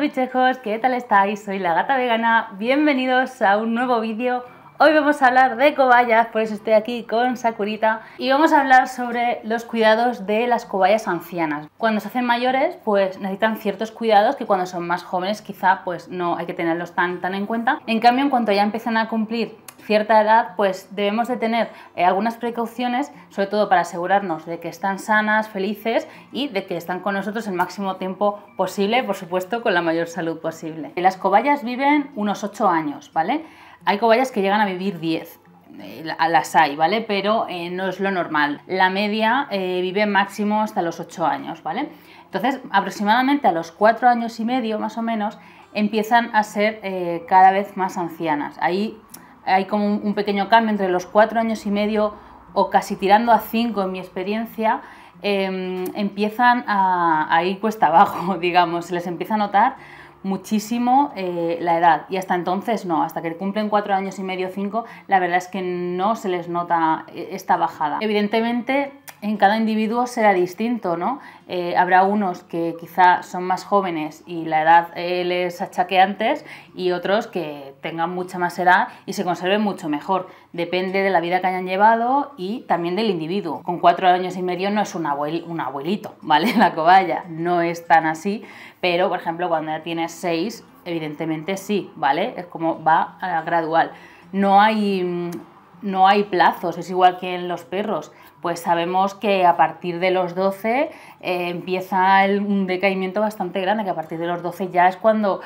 bichejos, ¿qué tal estáis? Soy la gata vegana, bienvenidos a un nuevo vídeo Hoy vamos a hablar de cobayas, por eso estoy aquí con Sakurita y vamos a hablar sobre los cuidados de las cobayas ancianas. Cuando se hacen mayores, pues necesitan ciertos cuidados que cuando son más jóvenes quizá pues no hay que tenerlos tan, tan en cuenta. En cambio, en cuanto ya empiezan a cumplir cierta edad, pues debemos de tener eh, algunas precauciones, sobre todo para asegurarnos de que están sanas, felices y de que están con nosotros el máximo tiempo posible, por supuesto, con la mayor salud posible. Las cobayas viven unos 8 años, ¿vale? Hay cobayas que llegan a vivir 10, eh, las hay, ¿vale? Pero eh, no es lo normal. La media eh, vive máximo hasta los 8 años, ¿vale? Entonces, aproximadamente a los 4 años y medio, más o menos, empiezan a ser cada vez más ancianas. Ahí hay como un, pequeño cambio entre los 4 años y medio o casi tirando a 5 en mi experiencia, em, empiezan a, a ir cuesta abajo, digamos, se les empieza a notar muchísimo eh, la edad y hasta entonces no, hasta que cumplen cuatro años y medio, cinco, la verdad es que no se les nota eh, esta bajada. Evidentemente en cada individuo será distinto, ¿no? Eh, habrá unos que quizá son más jóvenes y la edad eh, les achaque antes y otros que tengan mucha más edad y se conserven mucho mejor. Depende de la vida que hayan llevado y también del individuo. Con cuatro años y medio no es un, un abuelito, ¿vale? La cobaya no es tan así, pero por ejemplo cuando ya tienes seis, evidentemente sí, ¿vale? Es como va a ah, gradual. No hay mm, no hay plazos, es igual que en los perros. Pues sabemos que a partir de los 12 eh, empieza un decaimiento bastante grande, que a partir de los 12 ya es cuando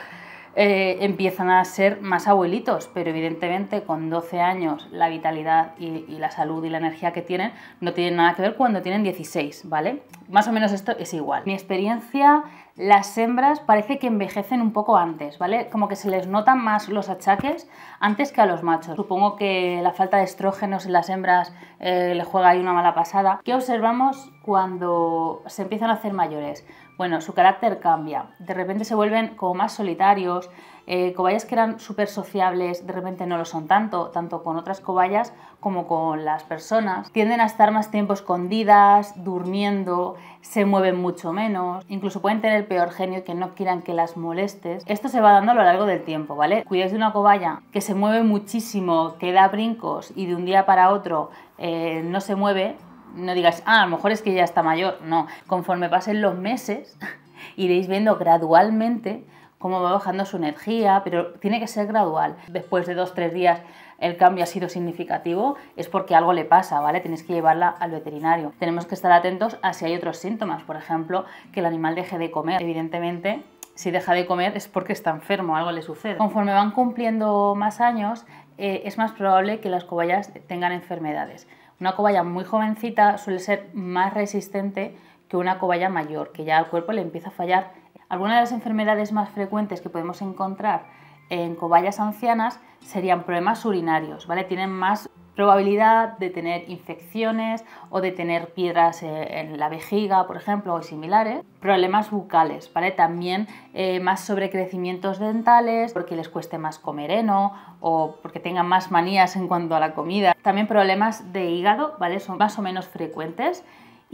eh, empiezan a ser más abuelitos, pero evidentemente con 12 años la vitalidad y, y, la salud y la energía que tienen no tienen nada que ver cuando tienen 16, ¿vale? Más o menos esto es igual. Mi experiencia las hembras parece que envejecen un poco antes, ¿vale? Como que se les notan más los achaques antes que a los machos. Supongo que la falta de estrógenos en las hembras eh, le juega ahí una mala pasada. ¿Qué observamos cuando se empiezan a hacer mayores? bueno, su carácter cambia. De repente se vuelven como más solitarios, eh, cobayas que eran súper sociables, de repente no lo son tanto, tanto con otras cobayas como con las personas. Tienden a estar más tiempo escondidas, durmiendo, se mueven mucho menos, incluso pueden tener el peor genio que no quieran que las molestes. Esto se va dando a lo largo del tiempo, ¿vale? Cuidáis de una cobaya que se mueve muchísimo, que da brincos y de un día para otro eh, no se mueve, no digáis, ah, a lo mejor es que ya está mayor. No, conforme pasen los meses, iréis viendo gradualmente cómo va bajando su energía, pero tiene que ser gradual. Después de dos, tres días el cambio ha sido significativo, es porque algo le pasa, ¿vale? Tenéis que llevarla al veterinario. Tenemos que estar atentos a si hay otros síntomas, por ejemplo, que el animal deje de comer. Evidentemente, si deja de comer es porque está enfermo, algo le sucede. Conforme van cumpliendo más años, eh, es más probable que las cobayas tengan enfermedades. Una cobaya muy jovencita suele ser más resistente que una cobaya mayor, que ya al cuerpo le empieza a fallar. Algunas de las enfermedades más frecuentes que podemos encontrar en cobayas ancianas serían problemas urinarios, ¿vale? Tienen más probabilidad de tener infecciones o de tener piedras eh, en la vejiga, por ejemplo, o similares, problemas bucales, ¿vale? También eh, más sobrecrecimientos dentales porque les cueste más comer heno ¿eh? o porque tengan más manías en cuanto a la comida. También problemas de hígado, ¿vale? Son más o menos frecuentes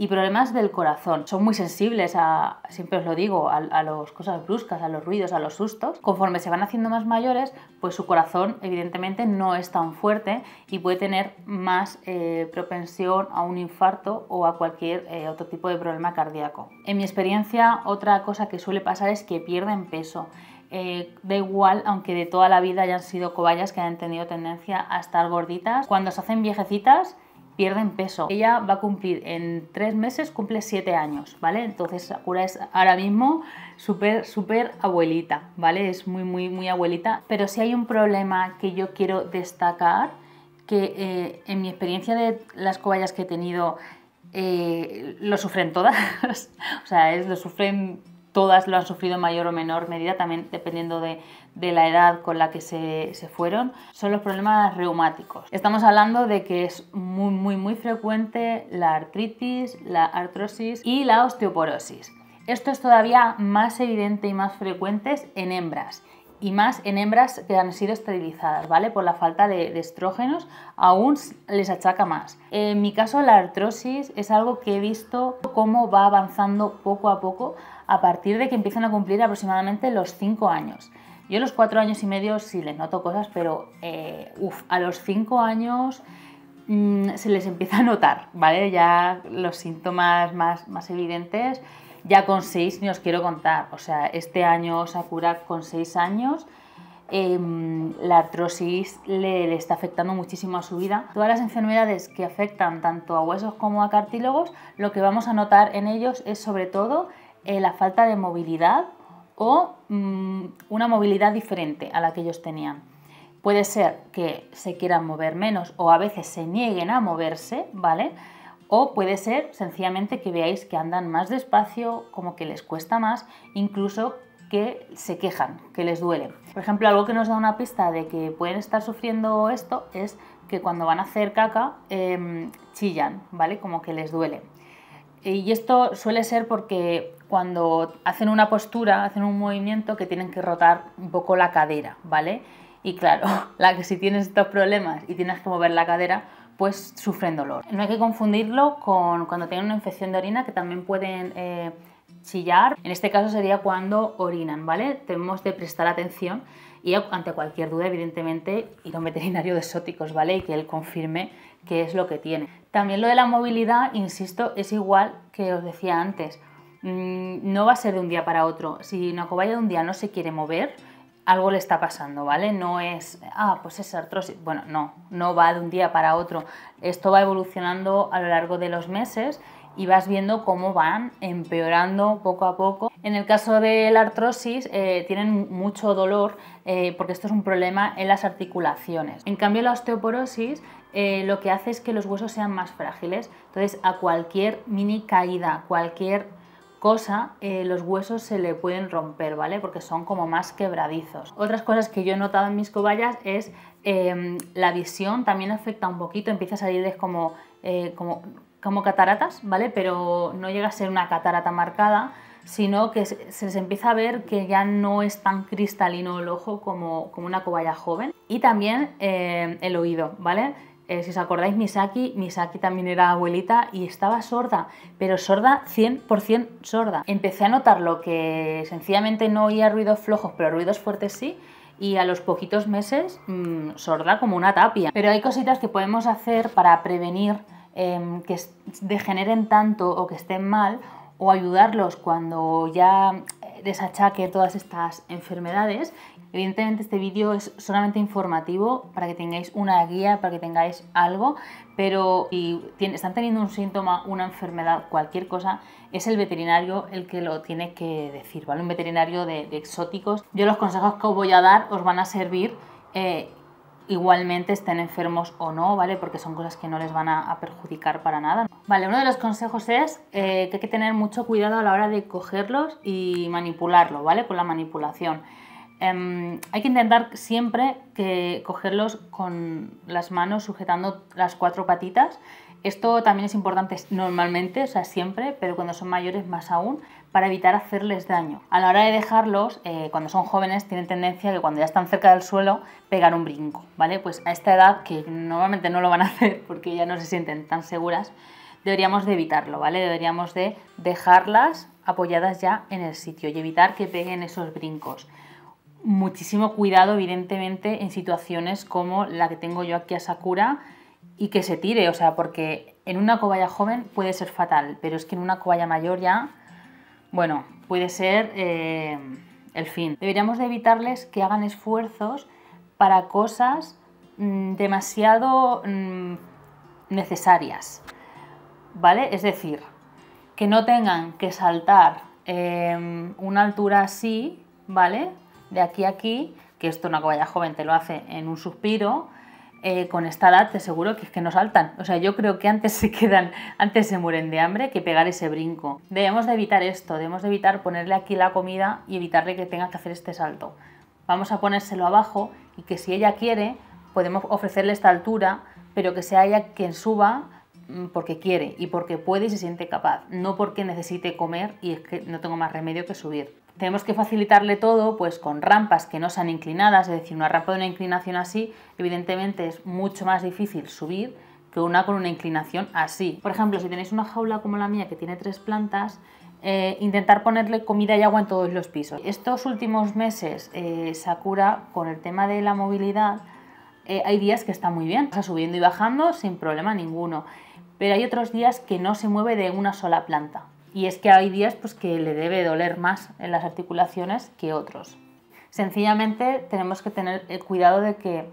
y problemas del corazón. Son muy sensibles a, siempre os lo digo, a, las cosas bruscas, a los ruidos, a los sustos. Conforme se van haciendo más mayores, pues su corazón evidentemente no es tan fuerte y puede tener más eh, propensión a un infarto o a cualquier eh, otro tipo de problema cardíaco. En mi experiencia, otra cosa que suele pasar es que pierden peso. Eh, da igual, aunque de toda la vida hayan sido cobayas que hayan tenido tendencia a estar gorditas, cuando se hacen viejecitas pierden peso. Ella va a cumplir en tres meses, cumple siete años, ¿vale? Entonces Sakura es ahora mismo súper, súper abuelita, ¿vale? Es muy, muy, muy abuelita. Pero si sí hay un problema que yo quiero destacar, que eh, en mi experiencia de las cobayas que he tenido, eh, lo sufren todas, o sea, es, lo sufren todas lo han sufrido en mayor o menor medida, también dependiendo de, la edad con la que se, se, fueron, son los problemas reumáticos. Estamos hablando de que es muy, muy, muy frecuente la artritis, la artrosis y la osteoporosis. Esto es todavía más evidente y más frecuente en hembras y más en hembras que han sido esterilizadas, ¿vale? Por la falta de, estrógenos, aún les achaca más. En mi caso, la artrosis es algo que he visto cómo va avanzando poco a poco a partir de que empiezan a cumplir aproximadamente los 5 años. Yo a los 4 años y medio sí les noto cosas, pero eh, a los 5 años mm, se les empieza a notar, ¿vale? Ya los síntomas más evidentes ya con seis ni os quiero contar. O sea, este año curado con seis años, em, la artrosis le, está afectando muchísimo a su vida. Todas las enfermedades que afectan tanto a huesos como a cartílogos, lo que vamos a notar en ellos es sobre todo eh, la falta de movilidad o mm, una movilidad diferente a la que ellos tenían. Puede ser que se quieran mover menos o a veces se nieguen a moverse, ¿vale? O puede ser sencillamente que veáis que andan más despacio, como que les cuesta más, incluso que se quejan, que les duele. Por ejemplo, algo que nos da una pista de que pueden estar sufriendo esto es que cuando van a hacer caca em, chillan, ¿vale? Como que les duele. Y esto suele ser porque cuando hacen una postura, hacen un movimiento que tienen que rotar un poco la cadera, ¿vale? Y claro, la que si tienes estos problemas y tienes que mover la cadera, pues sufren dolor. No hay que confundirlo con cuando tienen una infección de orina que también pueden eh, chillar. En este caso sería cuando orinan, ¿vale? Tenemos de prestar atención y ante cualquier duda, evidentemente, ir a un veterinario de exóticos, ¿vale? Y que él confirme qué es lo que tiene. También lo de la movilidad, insisto, es igual que os decía antes. Mm, no va a ser de un día para otro. Si una cobaya de un día no se quiere mover, algo le está pasando, ¿vale? No es, ah, pues es artrosis. Bueno, no, no va de un día para otro. Esto va evolucionando a lo largo de los meses y vas viendo cómo van empeorando poco a poco. En el caso de la artrosis eh, tienen mucho dolor eh, porque esto es un problema en las articulaciones. En cambio la osteoporosis eh, lo que hace es que los huesos sean más frágiles. Entonces a cualquier mini caída, cualquier cosa, eh, los huesos se le pueden romper, ¿vale? Porque son como más quebradizos. Otras cosas que yo he notado en mis cobayas es em, la visión también afecta un poquito, empieza a salirles como, eh, como, como cataratas, ¿vale? Pero no llega a ser una catarata marcada, sino que se les empieza a ver que ya no es tan cristalino el ojo como, como una cobaya joven. Y también em, el oído, ¿vale? Eh, si os acordáis, Misaki, Misaki también era abuelita y estaba sorda, pero sorda 100% sorda. Empecé a notarlo que sencillamente no oía ruidos flojos, pero ruidos fuertes sí, y a los poquitos meses mm, sorda como una tapia. Pero hay cositas que podemos hacer para prevenir em, que degeneren tanto o que estén mal o ayudarlos cuando ya eh, desachaque todas estas enfermedades Evidentemente este vídeo es solamente informativo para que tengáis una guía, para que tengáis algo, pero si están teniendo un síntoma, una enfermedad, cualquier cosa, es el veterinario el que lo tiene que decir, ¿vale? Un veterinario de, exóticos. Yo los consejos que os voy a dar os van a servir. Eh, igualmente estén enfermos o no, ¿vale? Porque son cosas que no les van a, perjudicar para nada. Vale, uno de los consejos es eh, que hay que tener mucho cuidado a la hora de cogerlos y manipularlos, ¿vale? Con la manipulación. Em, hay que intentar siempre que cogerlos con las manos sujetando las cuatro patitas. Esto también es importante normalmente, o sea, siempre, pero cuando son mayores más aún, para evitar hacerles daño. A la hora de dejarlos, eh, cuando son jóvenes, tienen tendencia que cuando ya están cerca del suelo, pegar un brinco, ¿vale? Pues a esta edad, que normalmente no lo van a hacer porque ya no se sienten tan seguras, deberíamos de evitarlo, ¿vale? Deberíamos de dejarlas apoyadas ya en el sitio y evitar que peguen esos brincos muchísimo cuidado, evidentemente, en situaciones como la que tengo yo aquí a Sakura y que se tire, o sea, porque en una cobaya joven puede ser fatal, pero es que en una cobaya mayor ya, bueno, puede ser eh, el fin. Deberíamos de evitarles que hagan esfuerzos para cosas mm, demasiado mm, necesarias, ¿vale? Es decir, que no tengan que saltar eh, una altura así, ¿vale? de aquí a aquí, que esto una cobaya joven te lo hace en un suspiro, eh, con esta edad te seguro que es que no saltan. O sea, yo creo que antes se quedan, antes se mueren de hambre que pegar ese brinco. Debemos de evitar esto, debemos de evitar ponerle aquí la comida y evitarle que tenga que hacer este salto. Vamos a ponérselo abajo y que si ella quiere, podemos ofrecerle esta altura, pero que sea ella quien suba mm, porque quiere y porque puede y se siente capaz, no porque necesite comer y es que no tengo más remedio que subir tenemos que facilitarle todo pues con rampas que no sean inclinadas, es decir, una rampa de una inclinación así, evidentemente es mucho más difícil subir que una con una inclinación así. Por ejemplo, si tenéis una jaula como la mía que tiene tres plantas, eh, intentar ponerle comida y agua en todos los pisos. Estos últimos meses, eh, Sakura, con el tema de la movilidad, eh, hay días que está muy bien, está subiendo y bajando sin problema ninguno, pero hay otros días que no se mueve de una sola planta. Y es que hay días pues, que le debe doler más en las articulaciones que otros. Sencillamente tenemos que tener el eh, cuidado de que,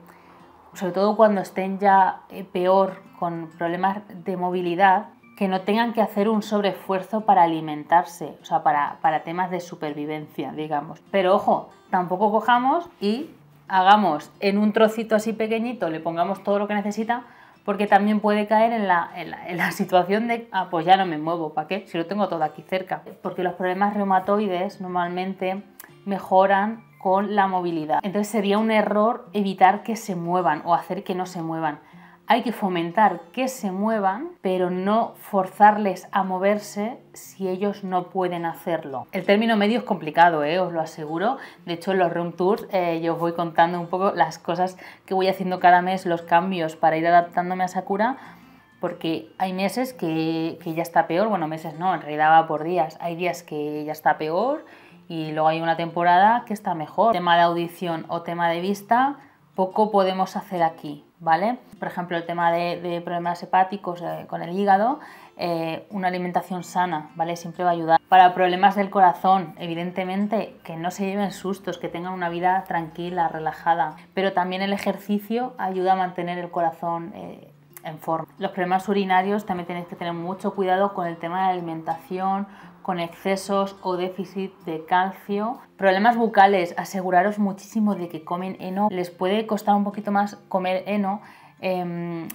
sobre todo cuando estén ya eh, peor con problemas de movilidad, que no tengan que hacer un sobreesfuerzo para alimentarse, o sea, para, para temas de supervivencia, digamos. Pero ojo, tampoco cojamos y hagamos en un trocito así pequeñito, le pongamos todo lo que necesita, porque también puede caer en la, situación de, ah, pues ya no me muevo, ¿para qué? Si lo tengo todo aquí cerca. Porque los problemas reumatoides normalmente mejoran con la movilidad. Entonces sería un error evitar que se muevan o hacer que no se muevan. Hay que fomentar que se muevan, pero no forzarles a moverse si ellos no pueden hacerlo. El término medio es complicado, ¿eh? os lo aseguro. De hecho, en los room tours eh, yo os voy contando un poco las cosas que voy haciendo cada mes, los cambios para ir adaptándome a Sakura porque hay meses que, que, ya está peor, bueno, meses no, en realidad va por días, hay días que ya está peor y luego hay una temporada que está mejor. Tema de audición o tema de vista, poco podemos hacer aquí, por ejemplo, el tema de, problemas hepáticos eh, con el hígado, eh, una alimentación sana, ¿vale? Siempre va a ayudar. Para problemas del corazón, evidentemente, que no se lleven sustos, que tengan una vida tranquila, relajada, pero también el ejercicio ayuda a mantener el corazón. Eh, en forma. Los problemas urinarios también tenéis que tener mucho cuidado con el tema de la alimentación, con excesos o déficit de calcio. Problemas bucales, aseguraros muchísimo de que comen heno. Les puede costar un poquito más comer heno, em,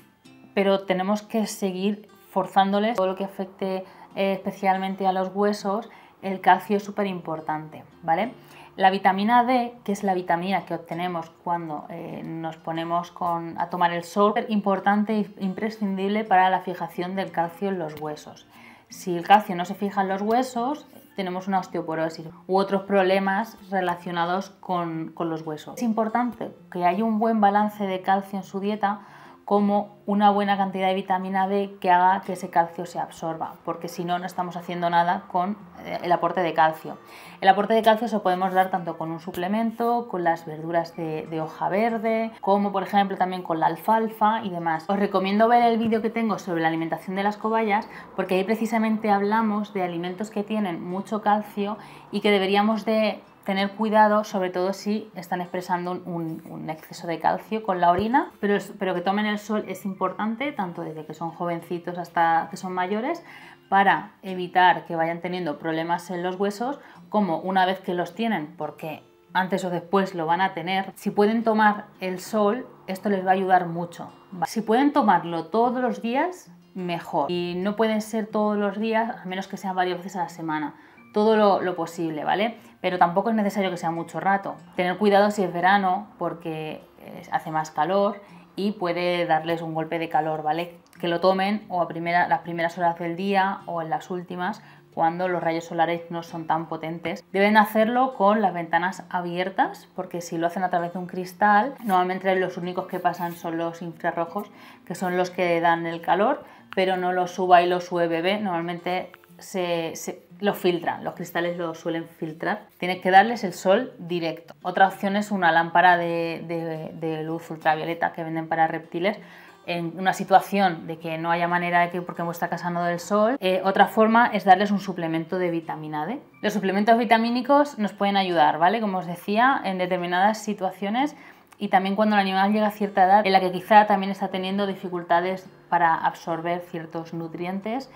pero tenemos que seguir forzándoles todo lo que afecte eh, especialmente a los huesos. El calcio es súper importante, ¿vale? La vitamina D, que es la vitamina que obtenemos cuando eh, nos ponemos a tomar el sol, es importante e imprescindible para la fijación del calcio en los huesos. Si el calcio no se fija en los huesos, tenemos una osteoporosis u otros problemas relacionados con, con los huesos. Es importante que haya un buen balance de calcio en su dieta como una buena cantidad de vitamina D que haga que ese calcio se absorba, porque si no, no estamos haciendo nada con eh, el aporte de calcio. El aporte de calcio se lo podemos dar tanto con un suplemento, con las verduras de, hoja verde, como por ejemplo también con la alfalfa y demás. Os recomiendo ver el vídeo que tengo sobre la alimentación de las cobayas, porque ahí precisamente hablamos de alimentos que tienen mucho calcio y que deberíamos de tener cuidado, sobre todo si están expresando un, exceso de calcio con la orina, pero, pero que tomen el sol es importante, tanto desde que son jovencitos hasta que son mayores, para evitar que vayan teniendo problemas en los huesos, como una vez que los tienen, porque antes o después lo van a tener, si pueden tomar el sol, esto les va a ayudar mucho. Si pueden tomarlo todos los días, mejor. Y no pueden ser todos los días, a menos que sean varias veces a la semana todo lo, posible, ¿vale? Pero tampoco es necesario que sea mucho rato. Tener cuidado si es verano porque eh, hace más calor y puede darles un golpe de calor, ¿vale? Que lo tomen o a primera, las primeras horas del día o en las últimas cuando los rayos solares no son tan potentes. Deben hacerlo con las ventanas abiertas porque si lo hacen a través de un cristal, normalmente los únicos que pasan son los infrarrojos, que son los que dan el calor, pero no los suba y los sube bebé. Normalmente se, se los filtran, los cristales lo suelen filtrar. Tienes que darles el sol directo. Otra opción es una lámpara de, luz ultravioleta que venden para reptiles en una situación de que no haya manera de que porque en vuestra casa no del sol. Eh, otra forma es darles un suplemento de vitamina D. Los suplementos vitamínicos nos pueden ayudar, ¿vale? Como os decía, en determinadas situaciones y también cuando el animal llega a cierta edad en la que quizá también está teniendo dificultades para absorber ciertos nutrientes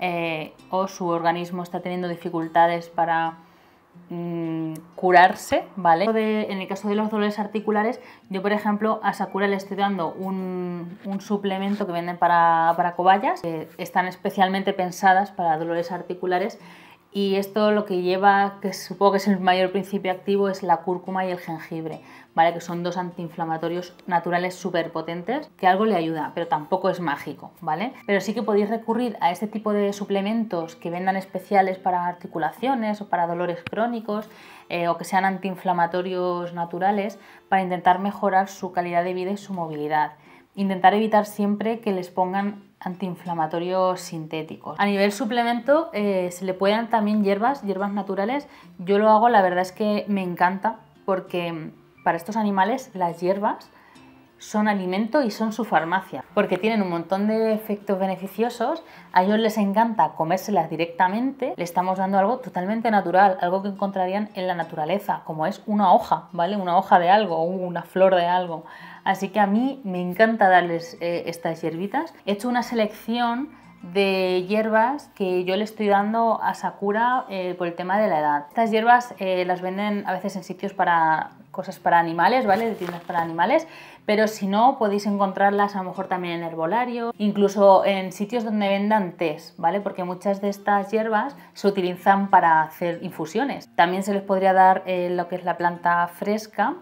eh, o su organismo está teniendo dificultades para mm, curarse, ¿vale? en el caso de los dolores articulares, yo por ejemplo a Sakura le estoy dando un, suplemento que venden para, para cobayas, que están especialmente pensadas para dolores articulares y esto lo que lleva, que supongo que es el mayor principio activo, es la cúrcuma y el jengibre, ¿vale? Que son dos antiinflamatorios naturales súper potentes, que algo le ayuda, pero tampoco es mágico, ¿vale? Pero sí que podéis recurrir a este tipo de suplementos que vendan especiales para articulaciones o para dolores crónicos eh, o que sean antiinflamatorios naturales para intentar mejorar su calidad de vida y su movilidad. Intentar evitar siempre que les pongan antiinflamatorios sintéticos. A nivel suplemento eh, se le pueden también hierbas, hierbas naturales. Yo lo hago, la verdad es que me encanta porque mm, para estos animales las hierbas son alimento y son su farmacia, porque tienen un montón de efectos beneficiosos, a ellos les encanta comérselas directamente, le estamos dando algo totalmente natural, algo que encontrarían en la naturaleza, como es una hoja, ¿vale? Una hoja de algo, una flor de algo, Así que a mí me encanta darles eh, estas hierbitas. He hecho una selección de hierbas que yo le estoy dando a Sakura eh, por el tema de la edad. Estas hierbas eh, las venden a veces en sitios para cosas para animales, ¿vale? De tiendas para animales, pero si no, podéis encontrarlas a lo mejor también en herbolario, incluso en sitios donde vendan tés, ¿vale? Porque muchas de estas hierbas se utilizan para hacer infusiones. También se les podría dar lo que es la planta fresca,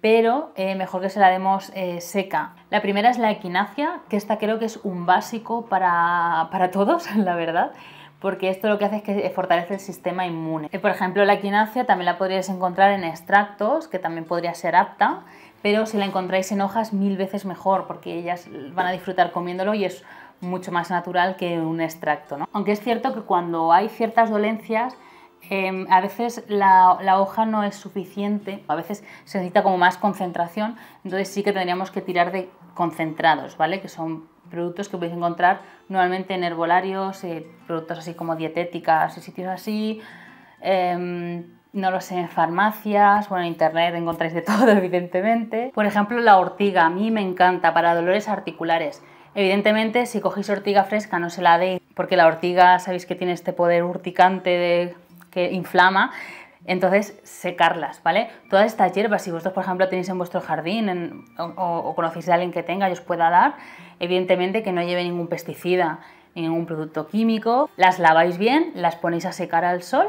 pero eh, mejor que se la demos eh, seca. La primera es la equinacia, que esta creo que es un básico para, todos, la verdad porque esto lo que hace es que fortalece el sistema inmune. Eh, por ejemplo, la equinacia también la podrías encontrar en extractos, que también podría ser apta, pero si la encontráis en hojas mil veces mejor, porque ellas van a disfrutar comiéndolo y es mucho más natural que un extracto. ¿no? Aunque es cierto que cuando hay ciertas dolencias, Em, a veces la, hoja no es suficiente, a veces se necesita como más concentración, entonces sí que tendríamos que tirar de concentrados, ¿vale? Que son productos que podéis encontrar normalmente en herbolarios, eh, productos así como dietéticas y sitios así, em, no lo sé, en farmacias, bueno, en internet encontráis de todo, evidentemente. Por ejemplo, la ortiga, a mí me encanta para dolores articulares. Evidentemente, si cogéis ortiga fresca, no se la deis, porque la ortiga, sabéis que tiene este poder urticante de que inflama, entonces, secarlas, ¿vale? Todas estas hierbas, si vosotros, por ejemplo, tenéis en vuestro jardín o, o, conocéis a alguien que tenga y os pueda dar, evidentemente que no lleve ningún pesticida, ningún producto químico, las laváis bien, las ponéis a secar al sol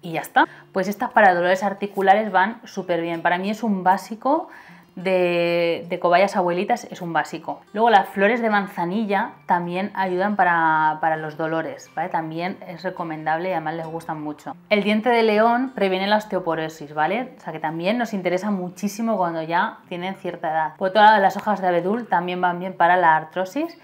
y ya está. Pues estas para dolores articulares van súper bien. Para mí es un básico de, cobayas abuelitas es un básico. Luego las flores de manzanilla también ayudan para, los dolores, ¿vale? También es recomendable y además les gustan mucho. El diente de león previene la osteoporosis, ¿vale? O sea que también nos interesa muchísimo cuando ya tienen cierta edad. Por otro las hojas de abedul también van bien para la artrosis.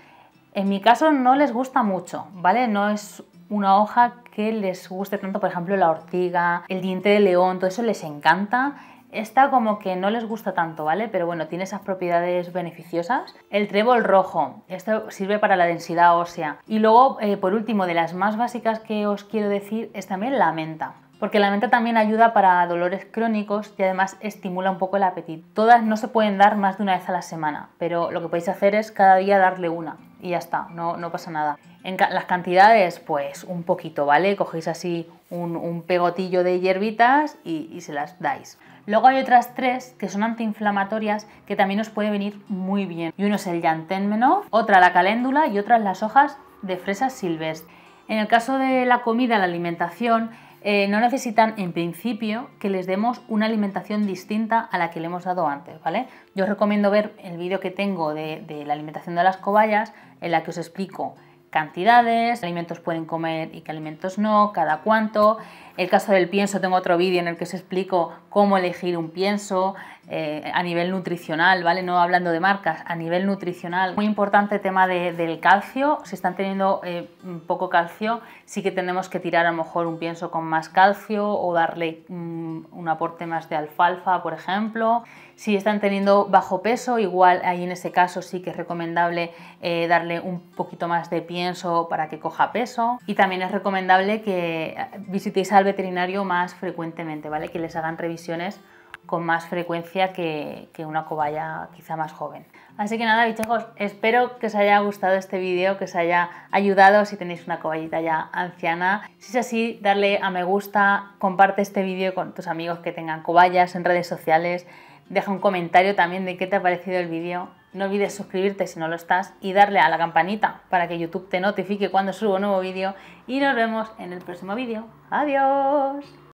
En mi caso no les gusta mucho, ¿vale? No es una hoja que les guste tanto, por ejemplo, la ortiga, el diente de león, todo eso les encanta esta como que no les gusta tanto, ¿vale? Pero bueno, tiene esas propiedades beneficiosas. El trébol rojo, esto sirve para la densidad ósea. Y luego, eh, por último, de las más básicas que os quiero decir es también la menta porque la menta también ayuda para dolores crónicos y además estimula un poco el apetito. Todas no se pueden dar más de una vez a la semana, pero lo que podéis hacer es cada día darle una y ya está, no, pasa nada. En las cantidades, pues un poquito, ¿vale? Cogéis así un, pegotillo de hierbitas y se las dais. Luego hay otras tres que son antiinflamatorias que también nos puede venir muy bien. Y uno es el yantenmenov, otra la caléndula y otras las hojas de fresas silvestres. En el caso de la comida, la alimentación, eh, no necesitan en principio que les demos una alimentación distinta a la que le hemos dado antes, ¿vale? Yo os recomiendo ver el vídeo que tengo de, de la alimentación de las cobayas en la que os explico cantidades, qué alimentos pueden comer y qué alimentos no, cada cuánto. El caso del pienso, tengo otro vídeo en el que os explico cómo elegir un pienso eh, a nivel nutricional, ¿vale? No hablando de marcas, a nivel nutricional. Muy importante tema del calcio. Si están teniendo eh, poco calcio, sí que tenemos que tirar a lo mejor un pienso con más calcio o darle mm, un aporte más de alfalfa, por ejemplo. Si están teniendo bajo peso, igual ahí en ese caso sí que es recomendable eh, darle un poquito más de pienso para que coja peso. Y también es recomendable que eh, visitéis al veterinario más frecuentemente, ¿vale? Que les hagan revisiones con más frecuencia que, que, una cobaya quizá más joven. Así que nada, bichejos, espero que os haya gustado este vídeo, que os haya ayudado si tenéis una cobayita ya anciana. Si es así, darle a me gusta, comparte este vídeo con tus amigos que tengan cobayas en redes sociales, Deja un comentario también de qué te ha parecido el vídeo. No olvides suscribirte si no lo estás y darle a la campanita para que YouTube te notifique cuando subo un nuevo vídeo. Y nos vemos en el próximo vídeo. ¡Adiós!